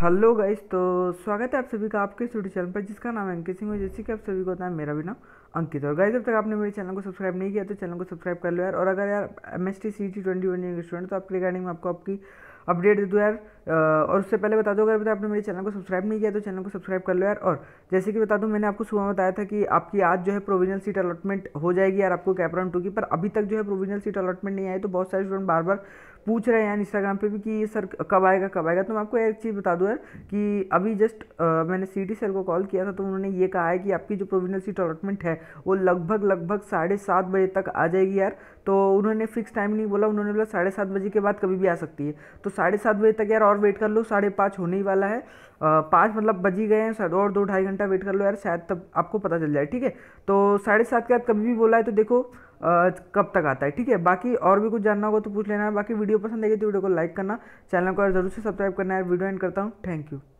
hello guys तो स्वागत है आप सभी का आपके स्टूडियो चैनल पर जिसका नाम है अंकित सिंह और जैसे कि आप सभी को होता है मेरा भी नाम अंकित और गाइस जब तक आपने मेरे चैनल को सब्सक्राइब नहीं किया तो चैनल को सब्सक्राइब कर लो यार और अगर यार M S T C T twenty one student तो आपके रिगार्डिंग में आपको आपकी अपडेट दे दो यार और उससे पहले बता दो अगर बताया आपने मेरे चैनल को सब्सक्राइब नहीं किया तो चैनल को सब्सक्राइब कर लो यार और जैसे कि बता दूँ मैंने आपको सुबह बताया था कि आपकी आज जो है प्रोविजनल सीट अलॉटमेंट हो जाएगी यार आपको कैपराउंड टू की पर अभी तक जो है प्रोविजनल सीट अलॉटमेंट नहीं आई तो बहुत सारे स्टूडेंट बार बार पूछ रहे हैं यार इंस्टाग्राम पे भी कि ये सर कब आएगा कब आएगा तो मैं आपको एक चीज़ बता दूँ यार कि अभी जस्ट आ, मैंने सी सर को कॉल किया था तो उन्होंने ये कहा है कि आपकी जो प्रोविजनल सीट अलॉटमेंट है वो लगभग लगभग साढ़े सात बजे तक आ जाएगी यार तो उन्होंने फिक्स टाइम नहीं बोला उन्होंने बोला साढ़े सात बजे के बाद कभी भी आ सकती है तो साढ़े सात बजे तक यार और वेट कर लो साढ़े पाँच होने ही वाला है पाँच मतलब बज ही गए हैं और दो ढाई घंटा वेट कर लो यार शायद तब आपको पता चल जाए ठीक है तो साढ़े सात के बाद कभी भी बोला है तो देखो कब तक आता है ठीक है बाकी और भी कुछ जानना होगा तो पूछ लेना है बाकी वीडियो पसंद आएगी तो वीडियो को लाइक करना चैनल को जरूर से सब्सक्राइब करना है वीडियो एंड करता हूँ थैंक यू